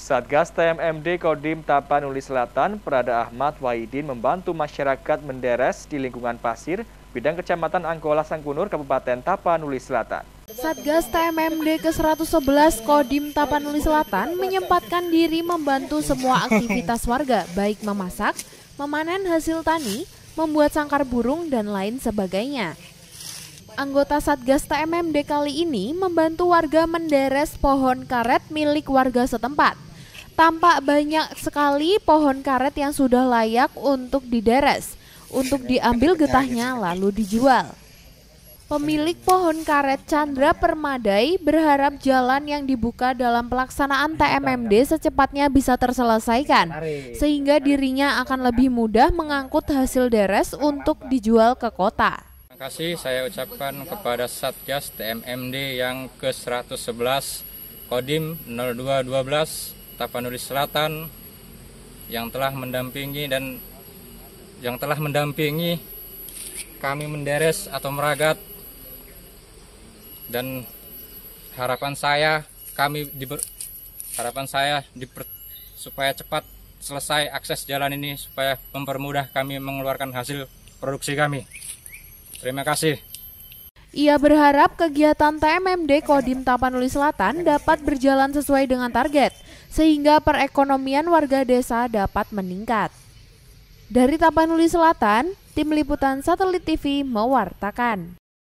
Satgas TMMD Kodim Tapanuli Selatan, Prada Ahmad Wahidin membantu masyarakat menderes di lingkungan pasir, bidang kecamatan Angkola Sangkunur, Kabupaten Tapanuli Selatan. Satgas TMMD ke-111 Kodim Tapanuli Selatan menyempatkan diri membantu semua aktivitas warga, baik memasak, memanen hasil tani, membuat sangkar burung, dan lain sebagainya. Anggota Satgas TMMD kali ini membantu warga menderes pohon karet milik warga setempat tampak banyak sekali pohon karet yang sudah layak untuk dideres, untuk diambil getahnya lalu dijual. Pemilik pohon karet Chandra Permadai berharap jalan yang dibuka dalam pelaksanaan TMMD secepatnya bisa terselesaikan, sehingga dirinya akan lebih mudah mengangkut hasil deres untuk dijual ke kota. Terima kasih saya ucapkan kepada Satgas TMMD yang ke-111 Kodim 0212 Tapanuli Selatan yang telah mendampingi dan yang telah mendampingi kami menderes atau meragat dan harapan saya kami diber, harapan saya diper, supaya cepat selesai akses jalan ini supaya mempermudah kami mengeluarkan hasil produksi kami. Terima kasih. Ia berharap kegiatan TMMD Kodim Tapanuli Selatan dapat berjalan sesuai dengan target, sehingga perekonomian warga desa dapat meningkat. Dari Tapanuli Selatan, Tim Liputan Satelit TV mewartakan.